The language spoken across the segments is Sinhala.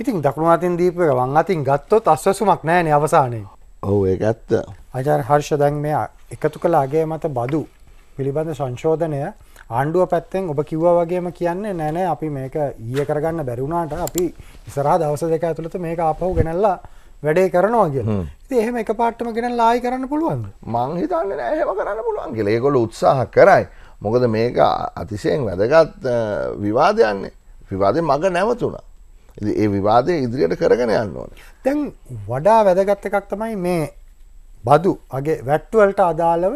ඉතින් දකුණු අතින් දීප එක වං අතින් ගත්තොත් අස්වැසුමක් නෑනේ අවසානයේ. ඔව් ඒක ඇත්ත. ආචාර්ය හර්ෂ දැන් මෙයා එකතු කළ අගය මත බදු පිළිබඳ සංශෝධනය ආණ්ඩුව පැත්තෙන් ඔබ කිව්වා වගේම කියන්නේ නෑනෑ අපි මේක ඊය කරගන්න බැරිවුණාට අපි ඉසරා දවස දෙක ඇතුළත මේක ආපහු ගෙනල්ලා වැඩේ කරනවා කියලා. ඉතින් එහෙම එක පාටම ගෙනල්ලා ආයි කරන්න පුළුවන්ද? මං හිතන්නේ නෑ එහෙම කරන්න පුළුවන් කියලා. ඒගොල්ලෝ උත්සාහ කරයි. මොකද මේක අතිශයින් වැදගත් විවාදයන්නේ. විවාදේ මග නැවතුණා. ඒ විවාදය ඉදිරියට කරගෙන යන්න ඕන. තැන් වඩා වැදගත්ත එකක් තමයි මේ බදු අගේ වැට්ටුවලට අදාළව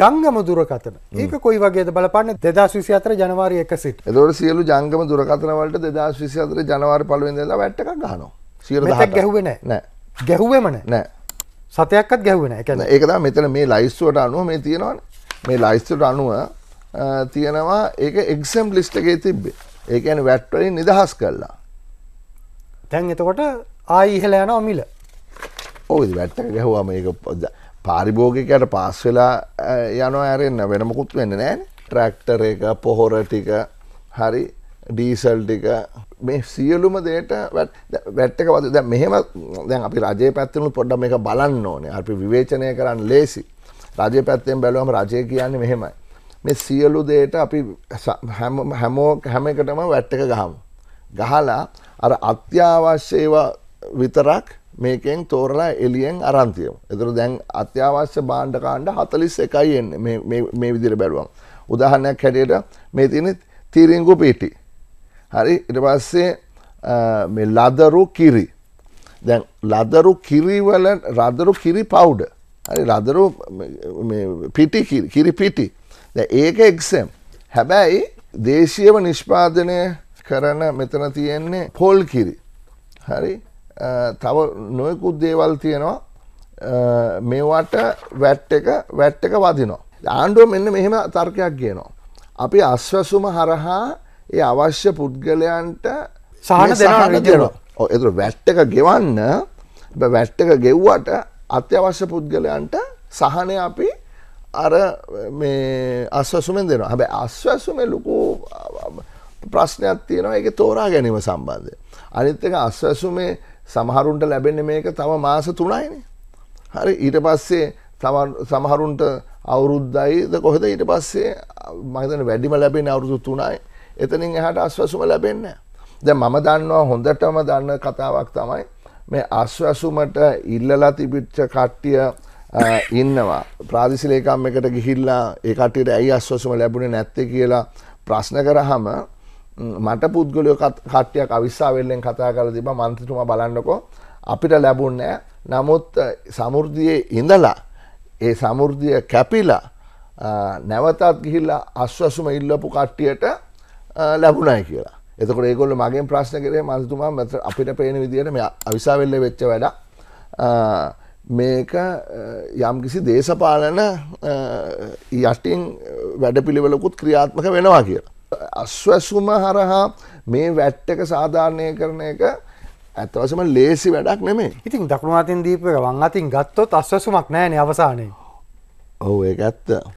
ජංගම දුරකතන ඒක කොයි වගේ බලපන්න දෙදස් විසි අතර ජනවාරය එක සිට දොට සියලු ජංගම දුරකතනවලට දෙදස් විසි අතර ජනවාර පලුවෙන්දලා වැට්ටක් ගන සියල ගැහුවෙන නෑ ගැහුවමන නෑ සතයක්ත් ගැහුවෙන එක ඒකතා මෙතන මේ ලයිස්තුවට අනුව මේ තියෙනවන මේ ලයිස්තුට අනුව තියෙනවා ඒ එක්සම් ලිස්ටගේ තිබ්බේ ඒකන වැට්ටලින් නිදහස් කරලා දැන් එතකොට ආයි ඉහල යන මිල ඕ වැට්ට ගැහවාම ඒ පාරිභෝගිකයට පාස් වෙලා යන ඇරෙන්න්න වෙනමකුත් වෙන්න නෑ ට්‍රක්ටර එක පොහොර ටික හරි ඩීසල් ටික මේ සියලුම දේට වැට්ටක වද දැ මෙහම දැන් අපි රජය පැත්තිනු පොඩ්ඩ මේ බලන්න ඕනේ අපි විවේචනය කරන්න ලේසි රජය පැත්තෙන් බැලුවම රජය කියන්න මෙහෙමයි මේ සියලු දේට අපි හැමෝ හැම එකටම වැට්ටක ගහමු ගහලා අර අත්‍යවශ්‍ය ඒවා විතරක් මේකෙන් තෝරලා එලියෙන් අරන්තියම. එතුර දැන් අත්‍යවශ්‍ය බාණ්ඩ කාණ්ඩ හතලිස් එකයි එන්න මේ විදිර බැලුවන්. උදාහරණයක් හැටියට මේ තින තීරිංගු පිටි. හරි ඉට පස්සේ ලදරු කිරි. දැන් ලදරු කිරිවල රදරු කිරි පවුඩ. හරි රදරු පිටි කිරි පිටි. ඒක එක්සම්. හැබැයි දේශීයව නිෂ්පාදනය කරන මෙතන තියෙන්නේ පොල් කිරි හරි තව නොයකුත් දේවල් තියෙනවා මේවට වැට් එක වැට් එක වදිනවා. ආණ්ඩුව මෙන්න මෙහෙම තර්කයක් ගේනවා. අපි අශ්වසුම හරහා ඒ අවශ්‍ය පුද්ගලයන්ට සහන දෙනවා එතුර වැට්ට එක ගෙවන්න වැට්ට එක ගෙව්වට අත්‍යවශ්‍ය පුද්ගලයන්ට සහනය අපි අර අස්වසුමෙන් දෙනවා හැබැ අස්වැසුම ලොකු ප්‍රශ්නයක් තියෙනවා එක තෝරා ගැනීම සම්බන්ධය. අනිත්තක අස්වැසුමේ සමහරුන්ට ලැබෙන මේක තම මාස තුනයින. හරි ඊට පස්සේ සමහරුන්ට අවුරුද්දයිද කොහෙද ඊට පස්සේ මතන වැඩිම ලැබෙන අවුරුදු තුනයි එතනින් එහට අස්වැසුම ලැබෙන්න. ද මම දන්නවා හොඳටම දන්න කතාවක් තමයි මේ අස්වැසුමට ඉල්ලලා තිබිච්ච කට්ටිය ඉන්නවා ප්‍රාදිසිලේකම් එකට ගිහිල්ලා ඒ කටට ඇයි අස්වසුම ලැබුණ නැත්ත කියලා ප්‍රශ්න කරහම මට පුද්ගලයෝ කට්ටියක් අවිස්සාවෙල්ලෙන් කතා කර තිබ මන්තතුම බලන්නකෝ අපිට ලැබුන්නෑ නමුත් සමුෘද්ධියයේ ඉඳලා ඒ සමුෘද්ධිය කැපිලා නැවතත් ගිහිල්ලා අස්වසුම ඉල්ලපු කට්ටියට ලැබුණයි කියලා එතකට ඒගොල්ල මගේ ප්‍රශ්න කරේ මන්තුමා මත අපිට පේන විදිහට මේ අවිසාවෙල්ල වෙච්ච වැඩ මේක යම්කිසි දේශපාලන යටින් වැඩපිළිවෙලකුත් ක්‍රියාත්මක වෙනවා කියලා අස්වැසුම හරහා මේ වැට්ටක සාධාරණය කරන එක ඇතවසම ලේසි වැඩක් නෙමේ ඉතින් දකුණු අතින් දීපක වං අතින් ගත්තොත් අස්වැසුමක් නෑන අවසානය ඔහු ඒ ඇත්ත